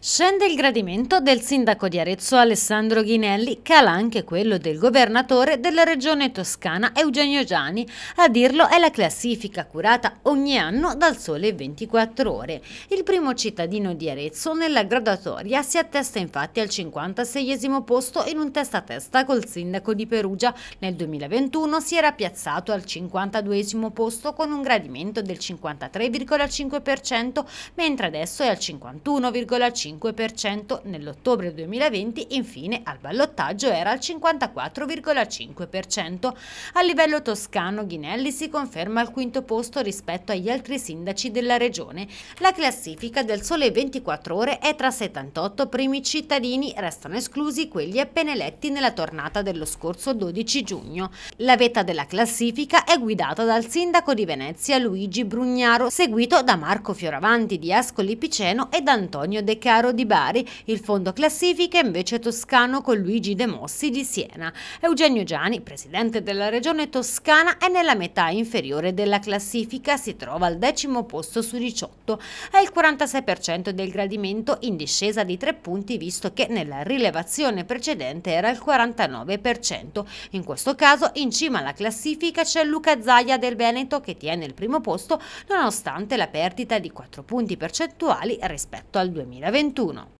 Scende il gradimento del sindaco di Arezzo Alessandro Ghinelli, cala anche quello del governatore della regione toscana Eugenio Gianni. A dirlo è la classifica curata ogni anno dal sole 24 ore. Il primo cittadino di Arezzo nella graduatoria si attesta infatti al 56 posto in un testa a testa col sindaco di Perugia. Nel 2021 si era piazzato al 52 posto con un gradimento del 53,5%, mentre adesso è al 51,5%. 55% nell'ottobre 2020, infine al ballottaggio era al 54,5%. A livello toscano Ghinelli si conferma al quinto posto rispetto agli altri sindaci della regione. La classifica del sole 24 ore è tra 78 primi cittadini, restano esclusi quelli appena eletti nella tornata dello scorso 12 giugno. La vetta della classifica è guidata dal sindaco di Venezia Luigi Brugnaro, seguito da Marco Fioravanti di Ascoli Piceno ed Antonio De Carlo. Vaccaro di Bari, il fondo classifica invece toscano con Luigi De Mossi di Siena. Eugenio Gianni, presidente della regione toscana, è nella metà inferiore della classifica, si trova al decimo posto su 18, è il 46% del gradimento in discesa di 3 punti visto che nella rilevazione precedente era il 49%. In questo caso in cima alla classifica c'è Luca Zaia del Veneto che tiene il primo posto nonostante la perdita di 4 punti percentuali rispetto al 2020. 21.